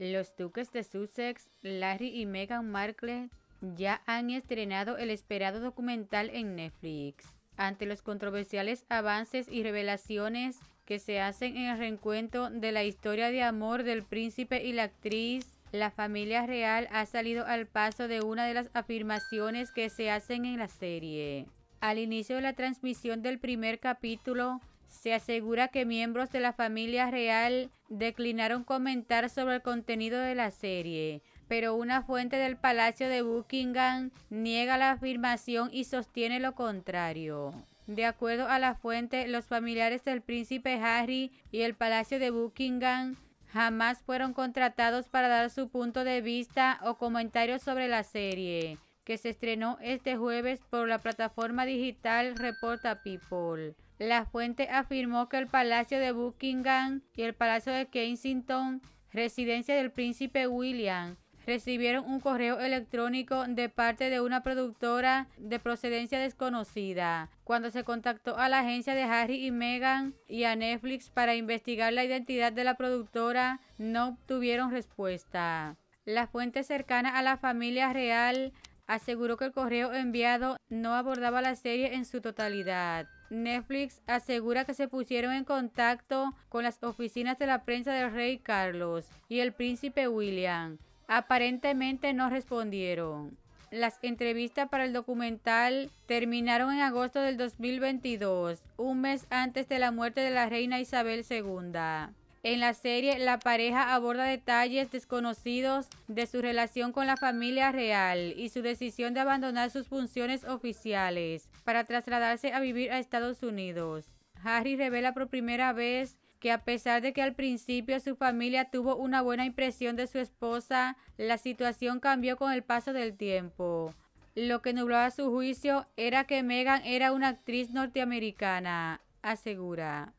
Los duques de Sussex, Larry y Meghan Markle ya han estrenado el esperado documental en Netflix. Ante los controversiales avances y revelaciones que se hacen en el reencuentro de la historia de amor del príncipe y la actriz, la familia real ha salido al paso de una de las afirmaciones que se hacen en la serie. Al inicio de la transmisión del primer capítulo, se asegura que miembros de la familia real declinaron comentar sobre el contenido de la serie, pero una fuente del Palacio de Buckingham niega la afirmación y sostiene lo contrario. De acuerdo a la fuente, los familiares del príncipe Harry y el Palacio de Buckingham jamás fueron contratados para dar su punto de vista o comentarios sobre la serie, que se estrenó este jueves por la plataforma digital Reporta People. La fuente afirmó que el Palacio de Buckingham y el Palacio de Kensington, residencia del príncipe William, recibieron un correo electrónico de parte de una productora de procedencia desconocida cuando se contactó a la agencia de Harry y Meghan y a Netflix para investigar la identidad de la productora, no obtuvieron respuesta. La fuente cercana a la familia real aseguró que el correo enviado no abordaba la serie en su totalidad. Netflix asegura que se pusieron en contacto con las oficinas de la prensa del rey Carlos y el príncipe William. Aparentemente no respondieron. Las entrevistas para el documental terminaron en agosto del 2022, un mes antes de la muerte de la reina Isabel II. En la serie, la pareja aborda detalles desconocidos de su relación con la familia real y su decisión de abandonar sus funciones oficiales para trasladarse a vivir a Estados Unidos. Harry revela por primera vez que a pesar de que al principio su familia tuvo una buena impresión de su esposa, la situación cambió con el paso del tiempo. Lo que nublaba su juicio era que Meghan era una actriz norteamericana, asegura.